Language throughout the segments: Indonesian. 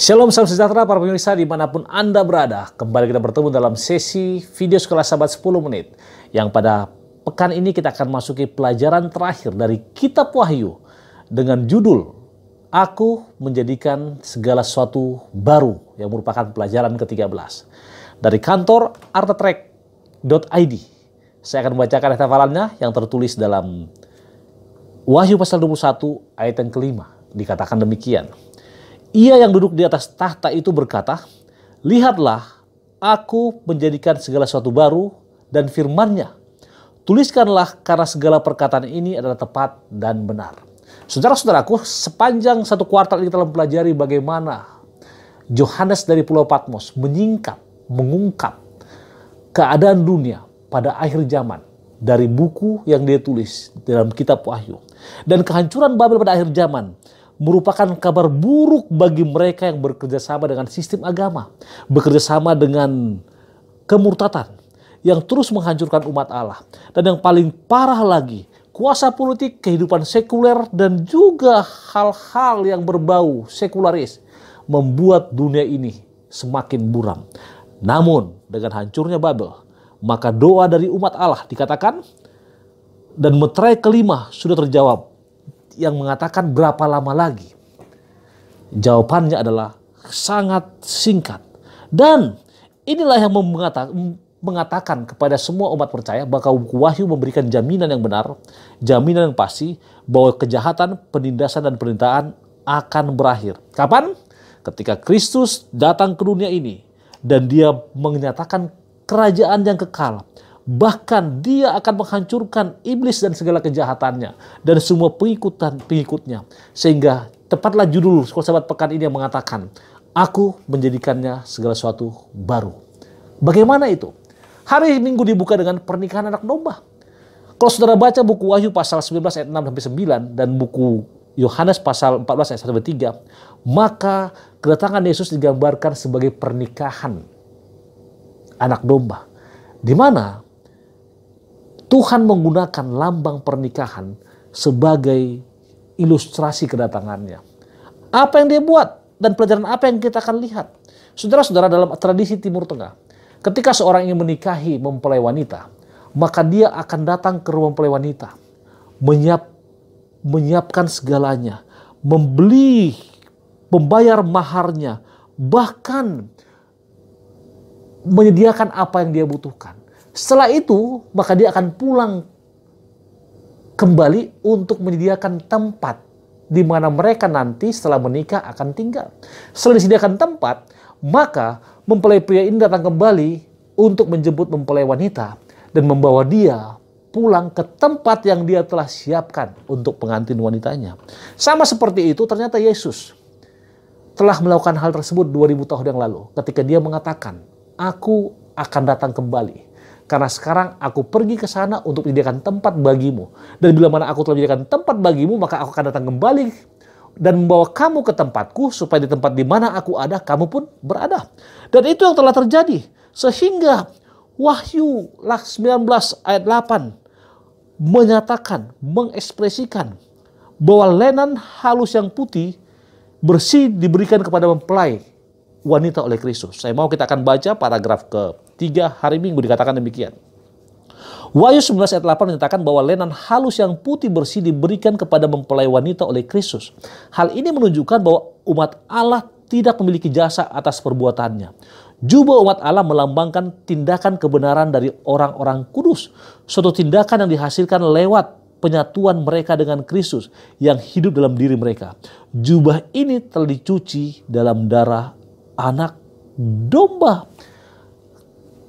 Shalom, salam sejahtera para pemirsa dimanapun Anda berada. Kembali kita bertemu dalam sesi video Sekolah Sahabat 10 Menit. Yang pada pekan ini kita akan masuki pelajaran terakhir dari Kitab Wahyu. Dengan judul, Aku Menjadikan Segala Sesuatu Baru yang merupakan pelajaran ke-13. Dari kantor artatrack.id. Saya akan membacakan hafalannya yang tertulis dalam Wahyu pasal 21 ayat yang kelima. Dikatakan demikian. Ia yang duduk di atas tahta itu berkata, Lihatlah, aku menjadikan segala sesuatu baru dan firmannya. Tuliskanlah karena segala perkataan ini adalah tepat dan benar. Saudara-saudaraku, sepanjang satu kuartal ini kita telah mempelajari bagaimana Yohanes dari Pulau Patmos menyingkap, mengungkap keadaan dunia pada akhir zaman dari buku yang dia tulis dalam kitab Wahyu. Dan kehancuran Babel pada akhir zaman merupakan kabar buruk bagi mereka yang bekerja sama dengan sistem agama, bekerja sama dengan kemurtatan yang terus menghancurkan umat Allah. Dan yang paling parah lagi, kuasa politik, kehidupan sekuler dan juga hal-hal yang berbau sekularis membuat dunia ini semakin buram. Namun, dengan hancurnya Babel, maka doa dari umat Allah dikatakan dan meterai kelima sudah terjawab yang mengatakan berapa lama lagi? Jawabannya adalah sangat singkat. Dan inilah yang mengatakan kepada semua umat percaya bahwa wahyu memberikan jaminan yang benar, jaminan yang pasti bahwa kejahatan, penindasan, dan perintahan akan berakhir. Kapan? Ketika Kristus datang ke dunia ini dan dia menyatakan kerajaan yang kekal, bahkan dia akan menghancurkan iblis dan segala kejahatannya dan semua pengikutan pengikutnya sehingga tepatlah judul sekolah sahabat pekan ini yang mengatakan aku menjadikannya segala sesuatu baru bagaimana itu hari minggu dibuka dengan pernikahan anak domba kalau saudara baca buku Wahyu pasal 19 ayat 6 sampai 9 dan buku Yohanes pasal 14 ayat 1 sampai 3 maka kedatangan Yesus digambarkan sebagai pernikahan anak domba di mana Tuhan menggunakan lambang pernikahan sebagai ilustrasi kedatangannya. Apa yang dia buat dan pelajaran apa yang kita akan lihat? Saudara-saudara dalam tradisi Timur Tengah, ketika seorang ingin menikahi mempelai wanita, maka dia akan datang ke rumah mempelai wanita, menyiap, menyiapkan segalanya, membeli, membayar maharnya, bahkan menyediakan apa yang dia butuhkan. Setelah itu, maka dia akan pulang kembali untuk menyediakan tempat di mana mereka nanti setelah menikah akan tinggal. Setelah disediakan tempat, maka mempelai pria ini datang kembali untuk menjemput mempelai wanita dan membawa dia pulang ke tempat yang dia telah siapkan untuk pengantin wanitanya. Sama seperti itu ternyata Yesus telah melakukan hal tersebut 2000 tahun yang lalu ketika dia mengatakan, "Aku akan datang kembali." Karena sekarang aku pergi ke sana untuk menyediakan tempat bagimu. Dan bila mana aku telah menyediakan tempat bagimu, maka aku akan datang kembali dan membawa kamu ke tempatku supaya di tempat di mana aku ada, kamu pun berada. Dan itu yang telah terjadi. Sehingga Wahyu 19 ayat 8 menyatakan, mengekspresikan bahwa lenan halus yang putih bersih diberikan kepada mempelai wanita oleh Kristus. Saya mau kita akan baca paragraf ke tiga hari minggu dikatakan demikian. Wahyu 19 ayat 8 menyatakan bahwa lenan halus yang putih bersih diberikan kepada mempelai wanita oleh Kristus. Hal ini menunjukkan bahwa umat Allah tidak memiliki jasa atas perbuatannya. Jubah umat Allah melambangkan tindakan kebenaran dari orang-orang kudus. Suatu tindakan yang dihasilkan lewat penyatuan mereka dengan Kristus yang hidup dalam diri mereka. Jubah ini telah dicuci dalam darah anak domba.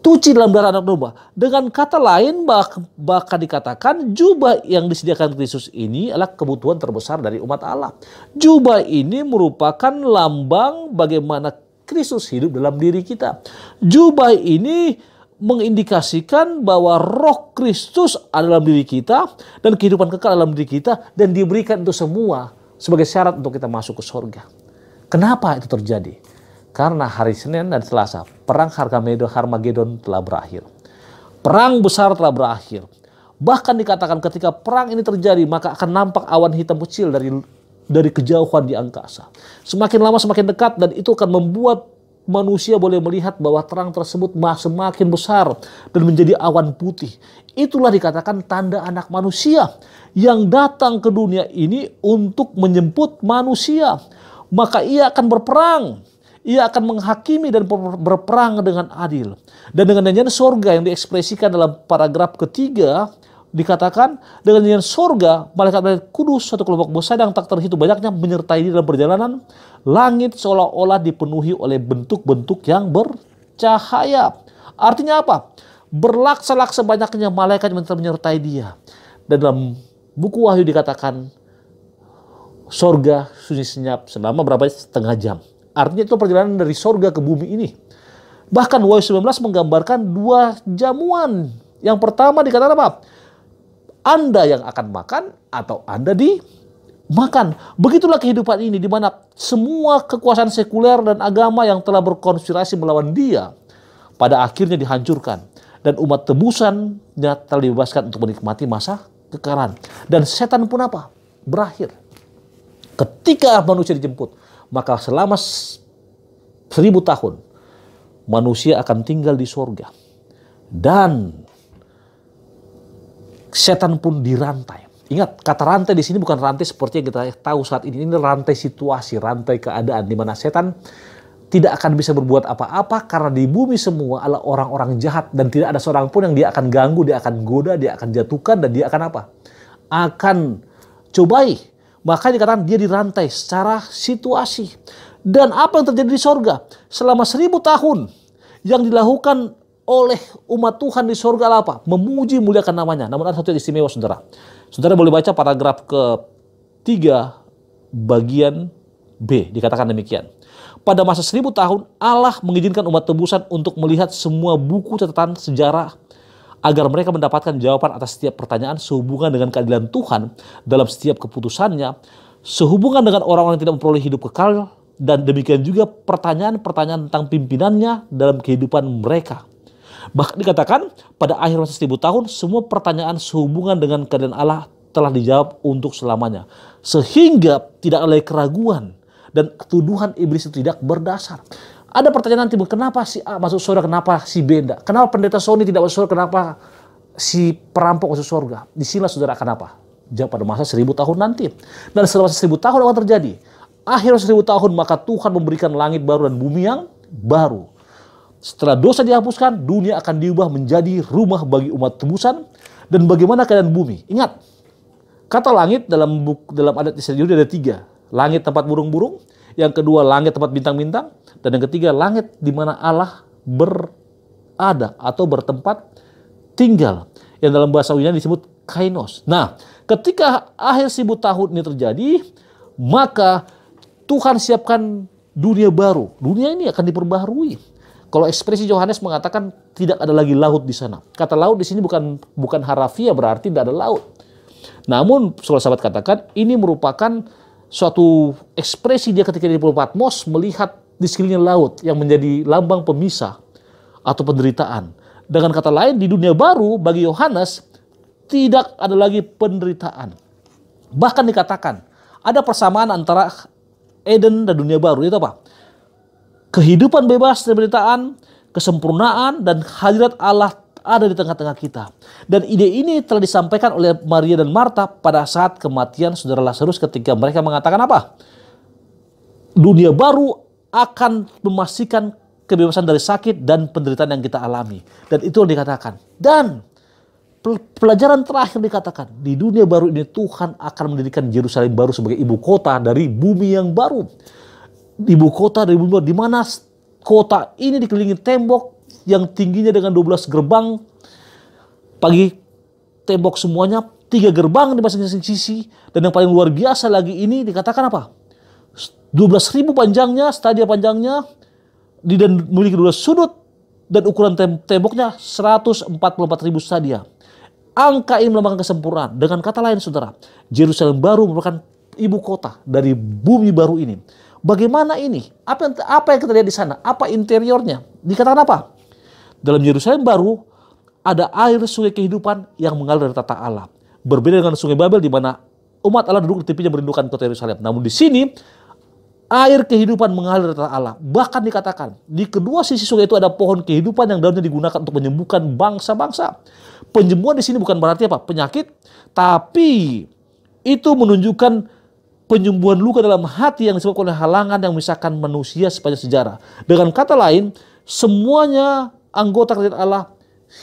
Tuci dalam darah anak domba. Dengan kata lain bahkan dikatakan jubah yang disediakan Kristus ini adalah kebutuhan terbesar dari umat Allah. Jubah ini merupakan lambang bagaimana Kristus hidup dalam diri kita. Jubah ini mengindikasikan bahwa roh Kristus ada dalam diri kita dan kehidupan kekal dalam diri kita dan diberikan untuk semua sebagai syarat untuk kita masuk ke surga. Kenapa itu terjadi? Karena hari Senin dan Selasa, perang harga Harmagedon telah berakhir. Perang besar telah berakhir. Bahkan dikatakan ketika perang ini terjadi, maka akan nampak awan hitam kecil dari dari kejauhan di angkasa. Semakin lama semakin dekat dan itu akan membuat manusia boleh melihat bahwa terang tersebut semakin besar dan menjadi awan putih. Itulah dikatakan tanda anak manusia yang datang ke dunia ini untuk menjemput manusia. Maka ia akan berperang ia akan menghakimi dan berperang dengan adil. Dan dengan nyanyian surga yang diekspresikan dalam paragraf ketiga, dikatakan dengan nyanyian surga malaikat-malaikat kudus, satu kelompok besar yang tak terhitung banyaknya menyertai dalam perjalanan, langit seolah-olah dipenuhi oleh bentuk-bentuk yang bercahaya. Artinya apa? Berlaksa-laksa banyaknya malaikat yang menyertai dia. Dan dalam buku Wahyu dikatakan, sorga sunyi senyap selama berapa setengah jam. Artinya itu perjalanan dari sorga ke bumi ini. Bahkan Wahyu 19 menggambarkan dua jamuan. Yang pertama dikatakan apa? Anda yang akan makan atau Anda di makan. Begitulah kehidupan ini di mana semua kekuasaan sekuler dan agama yang telah berkonspirasi melawan dia pada akhirnya dihancurkan dan umat tebusannya telah dibebaskan untuk menikmati masa kekaran Dan setan pun apa? Berakhir. Ketika manusia dijemput, maka selama seribu tahun manusia akan tinggal di sorga dan setan pun dirantai. Ingat, kata rantai di sini bukan rantai seperti yang kita tahu saat ini. Ini rantai situasi, rantai keadaan di mana setan tidak akan bisa berbuat apa-apa karena di bumi semua adalah orang-orang jahat dan tidak ada seorang pun yang dia akan ganggu, dia akan goda, dia akan jatuhkan dan dia akan apa? Akan cobai maka dikatakan dia dirantai secara situasi. Dan apa yang terjadi di sorga? Selama seribu tahun yang dilakukan oleh umat Tuhan di sorga apa? Memuji muliakan namanya. Namun ada satu yang istimewa saudara. Saudara boleh baca paragraf ke tiga bagian B. Dikatakan demikian. Pada masa seribu tahun Allah mengizinkan umat tebusan untuk melihat semua buku catatan sejarah agar mereka mendapatkan jawaban atas setiap pertanyaan sehubungan dengan keadilan Tuhan dalam setiap keputusannya, sehubungan dengan orang-orang yang tidak memperoleh hidup kekal, dan demikian juga pertanyaan-pertanyaan tentang pimpinannya dalam kehidupan mereka. Bahkan dikatakan pada akhir masa seribu tahun, semua pertanyaan sehubungan dengan keadilan Allah telah dijawab untuk selamanya. Sehingga tidak ada keraguan dan tuduhan iblis itu tidak berdasar. Ada pertanyaan nanti, kenapa si A masuk surga, kenapa si B enggak? Kenapa pendeta Sony tidak masuk surga, kenapa si perampok masuk surga? Disilah saudara kenapa? Jangan pada masa seribu tahun nanti. Dan setelah seribu tahun akan terjadi. Akhir seribu tahun maka Tuhan memberikan langit baru dan bumi yang baru. Setelah dosa dihapuskan, dunia akan diubah menjadi rumah bagi umat tebusan. Dan bagaimana keadaan bumi? Ingat, kata langit dalam buku, dalam adat Israel ada tiga. Langit tempat burung-burung, yang kedua langit tempat bintang-bintang, dan yang ketiga langit di mana Allah berada atau bertempat tinggal yang dalam bahasa Yunani disebut kainos. Nah, ketika akhir seribu tahun ini terjadi, maka Tuhan siapkan dunia baru. Dunia ini akan diperbaharui. Kalau ekspresi Yohanes mengatakan tidak ada lagi laut di sana. Kata laut di sini bukan bukan harafiah berarti tidak ada laut. Namun saudara sahabat katakan ini merupakan suatu ekspresi dia ketika di Pulau Patmos melihat di sekelilingnya laut yang menjadi lambang pemisah atau penderitaan. Dengan kata lain, di dunia baru bagi Yohanes tidak ada lagi penderitaan. Bahkan dikatakan ada persamaan antara Eden dan dunia baru. Itu apa? Kehidupan bebas dari penderitaan, kesempurnaan, dan hadirat Allah ada di tengah-tengah kita. Dan ide ini telah disampaikan oleh Maria dan Marta pada saat kematian saudara Lazarus ketika mereka mengatakan apa? Dunia baru akan memastikan kebebasan dari sakit dan penderitaan yang kita alami. Dan itu yang dikatakan. Dan pelajaran terakhir dikatakan di dunia baru ini Tuhan akan mendirikan Yerusalem baru sebagai ibu kota dari bumi yang baru ibu kota dari bumi baru di mana kota ini dikelilingi tembok yang tingginya dengan 12 gerbang. Pagi tembok semuanya tiga gerbang di masing-masing sisi dan yang paling luar biasa lagi ini dikatakan apa? 12.000 panjangnya, stadia panjangnya di dan memiliki dua sudut dan ukuran temboknya 144.000 stadia. Angka ini melambangkan kesempurnaan. Dengan kata lain saudara, Yerusalem baru merupakan ibu kota dari bumi baru ini. Bagaimana ini? Apa yang, apa yang kita lihat di sana? Apa interiornya? Dikatakan apa? Dalam Yerusalem baru ada air sungai kehidupan yang mengalir dari tata alam, Berbeda dengan sungai Babel di mana umat Allah duduk di tepinya merindukan kota Yerusalem. Namun di sini air kehidupan mengalir dari tata alam. Bahkan dikatakan di kedua sisi sungai itu ada pohon kehidupan yang daunnya digunakan untuk menyembuhkan bangsa-bangsa. Penyembuhan di sini bukan berarti apa? Penyakit, tapi itu menunjukkan penyembuhan luka dalam hati yang disebabkan oleh halangan yang memisahkan manusia sepanjang sejarah. Dengan kata lain, semuanya anggota kerajaan Allah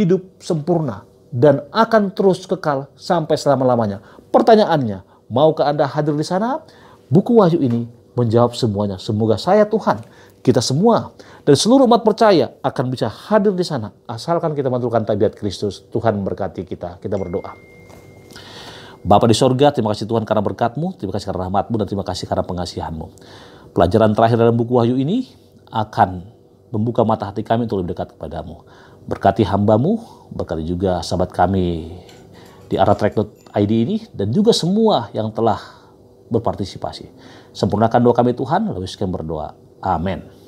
hidup sempurna dan akan terus kekal sampai selama-lamanya. Pertanyaannya, maukah Anda hadir di sana? Buku Wahyu ini menjawab semuanya. Semoga saya Tuhan, kita semua dan seluruh umat percaya akan bisa hadir di sana asalkan kita menurunkan tabiat Kristus. Tuhan memberkati kita. Kita berdoa. Bapak di sorga, terima kasih Tuhan karena berkatmu, terima kasih karena rahmatmu, dan terima kasih karena pengasihanmu. Pelajaran terakhir dalam buku Wahyu ini akan membuka mata hati kami untuk lebih dekat kepadamu. Berkati hambamu, berkati juga sahabat kami di arah ID ini, dan juga semua yang telah berpartisipasi. Sempurnakan doa kami Tuhan, lalu kami berdoa. Amin.